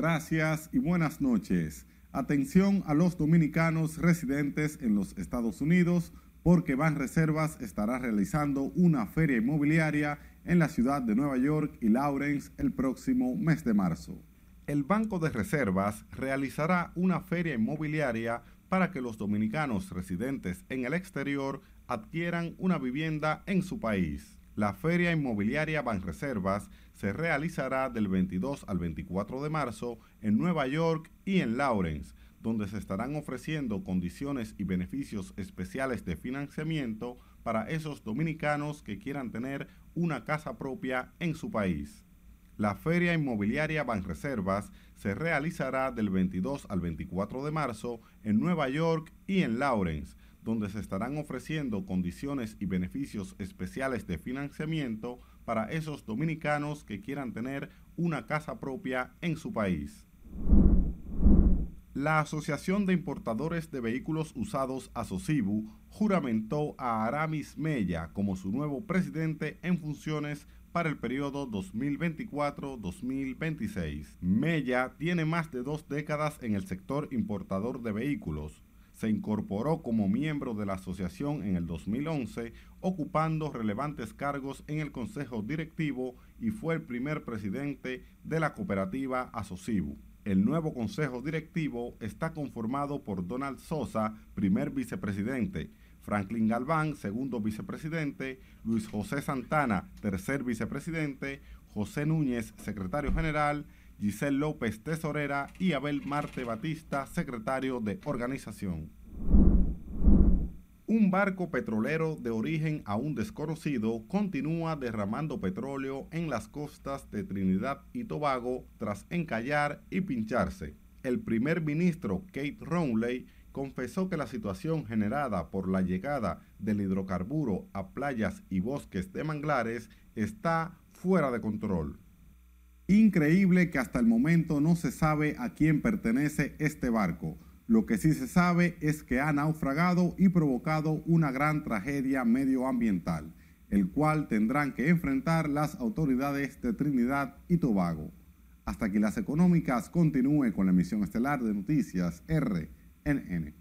Gracias y buenas noches. Atención a los dominicanos residentes en los Estados Unidos porque Reservas estará realizando una feria inmobiliaria en la ciudad de Nueva York y Lawrence el próximo mes de marzo. El Banco de Reservas realizará una feria inmobiliaria para que los dominicanos residentes en el exterior adquieran una vivienda en su país. La Feria Inmobiliaria Banreservas se realizará del 22 al 24 de marzo en Nueva York y en Lawrence, donde se estarán ofreciendo condiciones y beneficios especiales de financiamiento para esos dominicanos que quieran tener una casa propia en su país. La Feria Inmobiliaria Banreservas se realizará del 22 al 24 de marzo en Nueva York y en Lawrence, donde se estarán ofreciendo condiciones y beneficios especiales de financiamiento para esos dominicanos que quieran tener una casa propia en su país. La Asociación de Importadores de Vehículos Usados Asocibu juramentó a Aramis Mella como su nuevo presidente en funciones para el periodo 2024-2026. Mella tiene más de dos décadas en el sector importador de vehículos, se incorporó como miembro de la asociación en el 2011, ocupando relevantes cargos en el Consejo Directivo y fue el primer presidente de la cooperativa Asocibu. El nuevo Consejo Directivo está conformado por Donald Sosa, primer vicepresidente, Franklin Galván, segundo vicepresidente, Luis José Santana, tercer vicepresidente, José Núñez, secretario general, Giselle López, tesorera, y Abel Marte Batista, secretario de organización. Un barco petrolero de origen aún desconocido continúa derramando petróleo en las costas de Trinidad y Tobago tras encallar y pincharse. El primer ministro Kate Rowley, confesó que la situación generada por la llegada del hidrocarburo a playas y bosques de manglares está fuera de control. Increíble que hasta el momento no se sabe a quién pertenece este barco. Lo que sí se sabe es que ha naufragado y provocado una gran tragedia medioambiental, el cual tendrán que enfrentar las autoridades de Trinidad y Tobago. Hasta que las económicas continúe con la emisión estelar de noticias RNN.